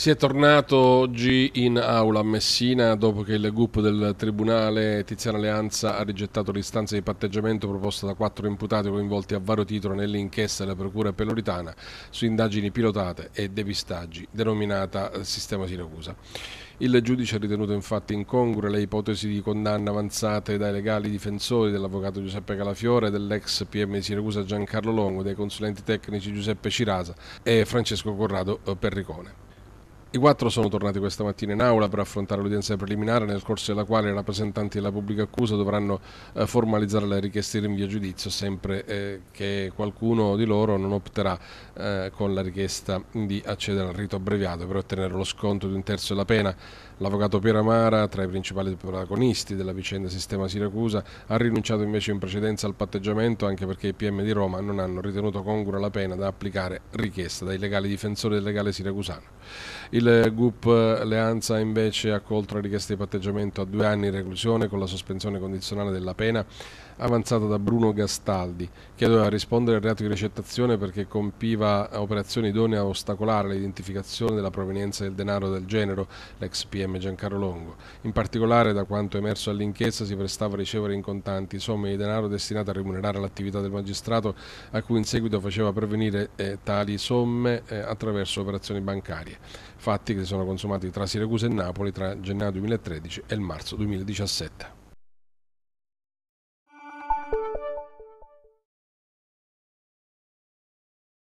Si è tornato oggi in aula a Messina dopo che il GUP del Tribunale Tiziana Alleanza ha rigettato l'istanza di patteggiamento proposta da quattro imputati coinvolti a vario titolo nell'inchiesta della Procura Peloritana su indagini pilotate e depistaggi denominata Sistema Siracusa. Il giudice ha ritenuto infatti incongrue le ipotesi di condanna avanzate dai legali difensori dell'avvocato Giuseppe Calafiore, dell'ex PM di Siracusa Giancarlo Longo, dei consulenti tecnici Giuseppe Cirasa e Francesco Corrado eh, Perricone. I quattro sono tornati questa mattina in aula per affrontare l'udienza preliminare nel corso della quale i rappresentanti della pubblica accusa dovranno eh, formalizzare le richieste di rinvio a giudizio sempre eh, che qualcuno di loro non opterà eh, con la richiesta di accedere al rito abbreviato per ottenere lo sconto di un terzo della pena. L'avvocato Piero Amara, tra i principali protagonisti della vicenda Sistema Siracusa, ha rinunciato invece in precedenza al patteggiamento anche perché i PM di Roma non hanno ritenuto congrua la pena da applicare richiesta dai legali difensori del legale siracusano. Il il GUP Leanza invece ha colto la richiesta di patteggiamento a due anni di reclusione con la sospensione condizionale della pena avanzata da Bruno Gastaldi, che doveva rispondere al reato di recettazione perché compiva operazioni idonee a ostacolare l'identificazione della provenienza del denaro del genero, l'ex PM Giancarlo Longo. In particolare, da quanto emerso all'inchiesta, si prestava a ricevere in contanti somme di denaro destinate a remunerare l'attività del magistrato, a cui in seguito faceva pervenire eh, tali somme eh, attraverso operazioni bancarie fatti che si sono consumati tra Siracusa e Napoli tra gennaio 2013 e il marzo 2017.